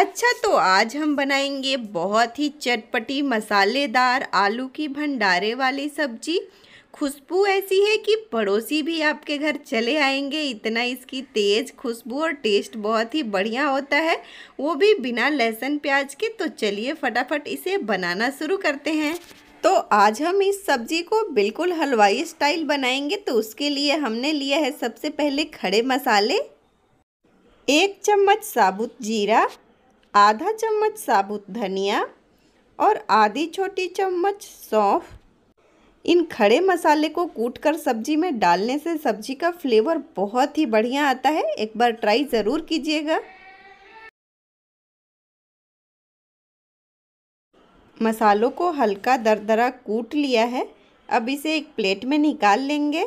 अच्छा तो आज हम बनाएंगे बहुत ही चटपटी मसालेदार आलू की भंडारे वाली सब्जी खुशबू ऐसी है कि पड़ोसी भी आपके घर चले आएंगे इतना इसकी तेज़ खुशबू और टेस्ट बहुत ही बढ़िया होता है वो भी बिना लहसुन प्याज के तो चलिए फटाफट इसे बनाना शुरू करते हैं तो आज हम इस सब्जी को बिल्कुल हलवाई स्टाइल बनाएंगे तो उसके लिए हमने लिया है सबसे पहले खड़े मसाले एक चम्मच साबुत जीरा आधा चम्मच साबुत धनिया और आधी छोटी चम्मच सौंफ इन खड़े मसाले को कूटकर सब्जी में डालने से सब्जी का फ्लेवर बहुत ही बढ़िया आता है एक बार ट्राई ज़रूर कीजिएगा मसालों को हल्का दरदरा कूट लिया है अब इसे एक प्लेट में निकाल लेंगे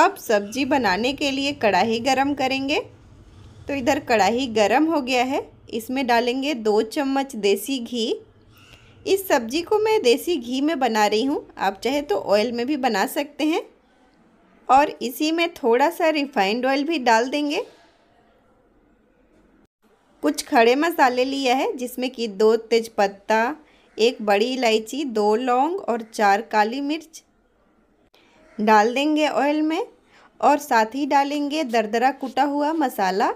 अब सब्जी बनाने के लिए कढ़ाई गरम करेंगे तो इधर कढ़ाई गरम हो गया है इसमें डालेंगे दो चम्मच देसी घी इस सब्जी को मैं देसी घी में बना रही हूँ आप चाहे तो ऑयल में भी बना सकते हैं और इसी में थोड़ा सा रिफाइंड ऑयल भी डाल देंगे कुछ खड़े मसाले लिया है जिसमें कि दो तेज पत्ता एक बड़ी इलायची दो लौंग और चार काली मिर्च डाल देंगे ऑयल में और साथ ही डालेंगे दरदरा कुटा हुआ मसाला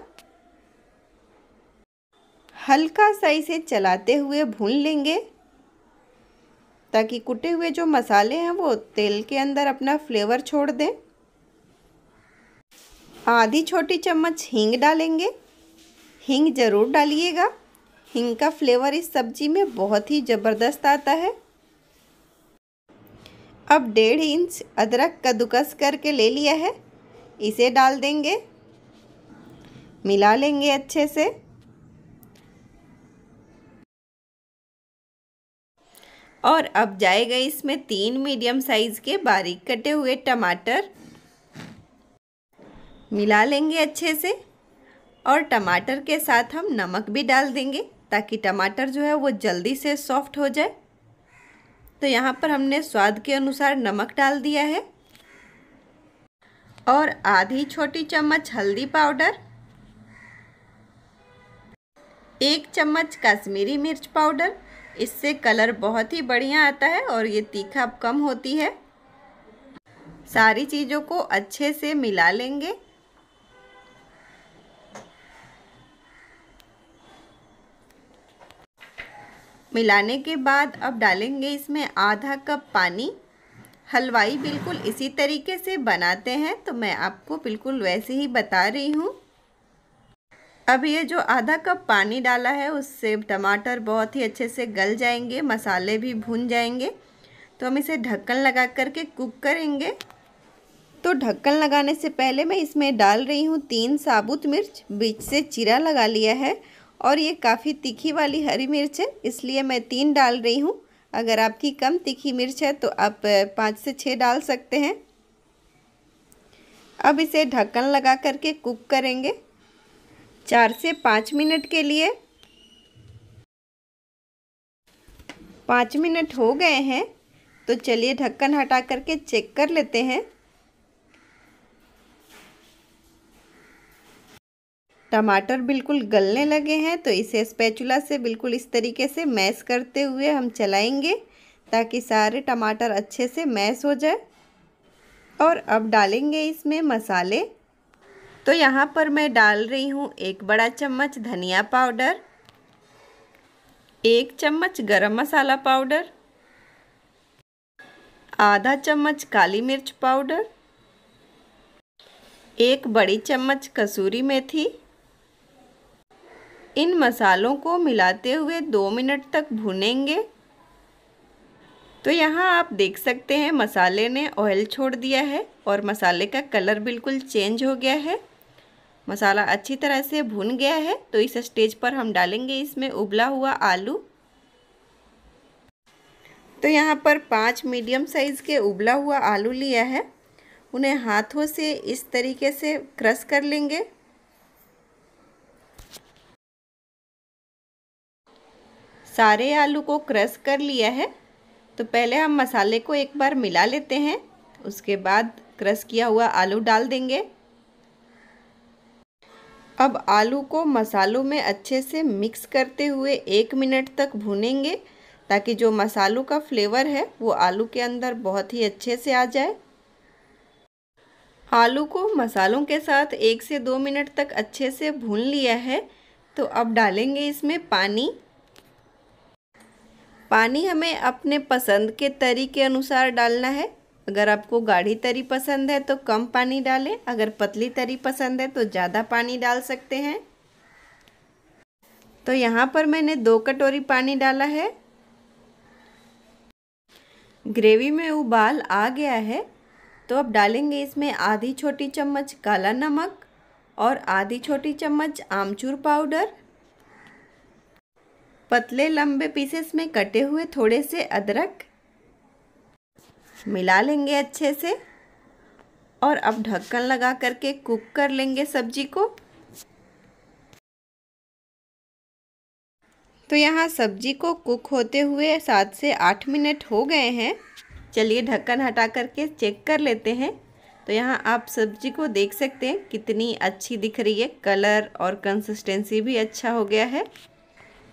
हल्का सा इसे चलाते हुए भून लेंगे ताकि कुटे हुए जो मसाले हैं वो तेल के अंदर अपना फ्लेवर छोड़ दें आधी छोटी चम्मच हींग डालेंगे हींग ज़रूर डालिएगा हींग का फ्लेवर इस सब्जी में बहुत ही ज़बरदस्त आता है अब डेढ़ इंच अदरक कद्दूकस करके ले लिया है इसे डाल देंगे मिला लेंगे अच्छे से और अब जाएगा इसमें तीन मीडियम साइज़ के बारीक कटे हुए टमाटर मिला लेंगे अच्छे से और टमाटर के साथ हम नमक भी डाल देंगे ताकि टमाटर जो है वो जल्दी से सॉफ्ट हो जाए तो यहाँ पर हमने स्वाद के अनुसार नमक डाल दिया है और आधी छोटी चम्मच हल्दी पाउडर एक चम्मच कश्मीरी मिर्च पाउडर इससे कलर बहुत ही बढ़िया आता है और ये तीखा कम होती है सारी चीज़ों को अच्छे से मिला लेंगे मिलाने के बाद अब डालेंगे इसमें आधा कप पानी हलवाई बिल्कुल इसी तरीके से बनाते हैं तो मैं आपको बिल्कुल वैसे ही बता रही हूँ अब ये जो आधा कप पानी डाला है उससे टमाटर बहुत ही अच्छे से गल जाएंगे मसाले भी भून जाएंगे तो हम इसे ढक्कन लगा करके कुक करेंगे तो ढक्कन लगाने से पहले मैं इसमें डाल रही हूँ तीन साबुत मिर्च बीच से चीरा लगा लिया है और ये काफ़ी तीखी वाली हरी मिर्च है इसलिए मैं तीन डाल रही हूँ अगर आपकी कम तीखी मिर्च है तो आप पाँच से छः डाल सकते हैं अब इसे ढक्कन लगा करके कुक करेंगे चार से पाँच मिनट के लिए पाँच मिनट हो गए हैं तो चलिए ढक्कन हटा करके चेक कर लेते हैं टमाटर बिल्कुल गलने लगे हैं तो इसे स्पैचुला से बिल्कुल इस तरीके से मैश करते हुए हम चलाएंगे ताकि सारे टमाटर अच्छे से मैश हो जाए और अब डालेंगे इसमें मसाले तो यहाँ पर मैं डाल रही हूँ एक बड़ा चम्मच धनिया पाउडर एक चम्मच गरम मसाला पाउडर आधा चम्मच काली मिर्च पाउडर एक बड़ी चम्मच कसूरी मेथी इन मसालों को मिलाते हुए दो मिनट तक भुनेंगे तो यहाँ आप देख सकते हैं मसाले ने ऑयल छोड़ दिया है और मसाले का कलर बिल्कुल चेंज हो गया है मसाला अच्छी तरह से भुन गया है तो इस स्टेज पर हम डालेंगे इसमें उबला हुआ आलू तो यहाँ पर पाँच मीडियम साइज़ के उबला हुआ आलू लिया है उन्हें हाथों से इस तरीके से क्रश कर लेंगे सारे आलू को क्रश कर लिया है तो पहले हम मसाले को एक बार मिला लेते हैं उसके बाद क्रश किया हुआ आलू डाल देंगे अब आलू को मसालों में अच्छे से मिक्स करते हुए एक मिनट तक भूनेंगे ताकि जो मसालों का फ्लेवर है वो आलू के अंदर बहुत ही अच्छे से आ जाए आलू को मसालों के साथ एक से दो मिनट तक अच्छे से भून लिया है तो अब डालेंगे इसमें पानी पानी हमें अपने पसंद के तरी के अनुसार डालना है अगर आपको गाढ़ी तरी पसंद है तो कम पानी डालें अगर पतली तरी पसंद है तो ज़्यादा पानी डाल सकते हैं तो यहाँ पर मैंने दो कटोरी पानी डाला है ग्रेवी में उबाल आ गया है तो अब डालेंगे इसमें आधी छोटी चम्मच काला नमक और आधी छोटी चम्मच आमचूर पाउडर पतले लंबे पीसेस में कटे हुए थोड़े से अदरक मिला लेंगे अच्छे से और अब ढक्कन लगा करके कुक कर लेंगे सब्जी को तो यहाँ सब्जी को कुक होते हुए सात से आठ मिनट हो गए हैं चलिए ढक्कन हटा करके चेक कर लेते हैं तो यहाँ आप सब्जी को देख सकते हैं कितनी अच्छी दिख रही है कलर और कंसिस्टेंसी भी अच्छा हो गया है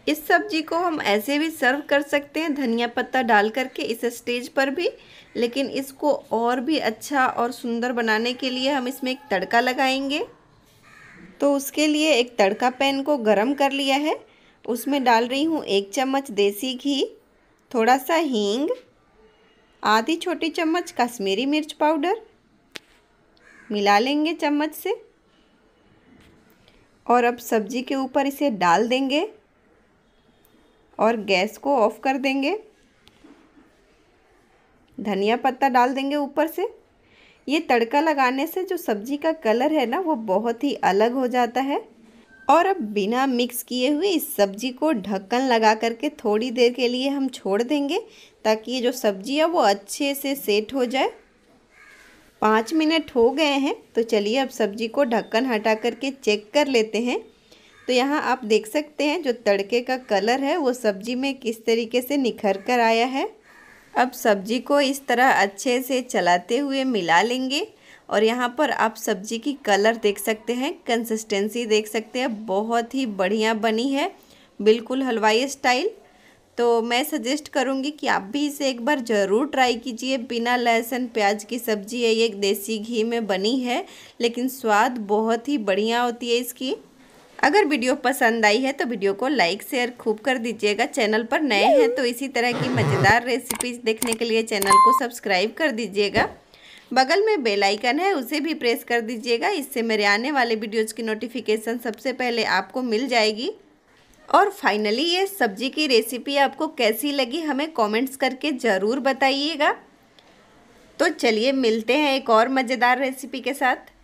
इस सब्जी को हम ऐसे भी सर्व कर सकते हैं धनिया पत्ता डाल करके इस स्टेज पर भी लेकिन इसको और भी अच्छा और सुंदर बनाने के लिए हम इसमें एक तड़का लगाएंगे तो उसके लिए एक तड़का पैन को गरम कर लिया है उसमें डाल रही हूँ एक चम्मच देसी घी थोड़ा सा हींग आधी छोटी चम्मच कश्मीरी मिर्च पाउडर मिला लेंगे चम्मच से और अब सब्जी के ऊपर इसे डाल देंगे और गैस को ऑफ कर देंगे धनिया पत्ता डाल देंगे ऊपर से ये तड़का लगाने से जो सब्जी का कलर है ना वो बहुत ही अलग हो जाता है और अब बिना मिक्स किए हुए इस सब्जी को ढक्कन लगा करके थोड़ी देर के लिए हम छोड़ देंगे ताकि ये जो सब्जी है वो अच्छे से सेट हो जाए पाँच मिनट हो गए हैं तो चलिए अब सब्जी को ढक्कन हटा करके चेक कर लेते हैं तो यहाँ आप देख सकते हैं जो तड़के का कलर है वो सब्जी में किस तरीके से निखर कर आया है अब सब्जी को इस तरह अच्छे से चलाते हुए मिला लेंगे और यहाँ पर आप सब्जी की कलर देख सकते हैं कंसिस्टेंसी देख सकते हैं बहुत ही बढ़िया बनी है बिल्कुल हलवाई स्टाइल तो मैं सजेस्ट करूँगी कि आप भी इसे एक बार ज़रूर ट्राई कीजिए बिना लहसुन प्याज की सब्ज़ी है ये देसी घी में बनी है लेकिन स्वाद बहुत ही बढ़िया होती है इसकी अगर वीडियो पसंद आई है तो वीडियो को लाइक शेयर खूब कर दीजिएगा चैनल पर नए हैं तो इसी तरह की मज़ेदार रेसिपीज देखने के लिए चैनल को सब्सक्राइब कर दीजिएगा बगल में बेल आइकन है उसे भी प्रेस कर दीजिएगा इससे मेरे आने वाले वीडियोज़ की नोटिफिकेशन सबसे पहले आपको मिल जाएगी और फाइनली ये सब्जी की रेसिपी आपको कैसी लगी हमें कॉमेंट्स करके ज़रूर बताइएगा तो चलिए मिलते हैं एक और मज़ेदार रेसिपी के साथ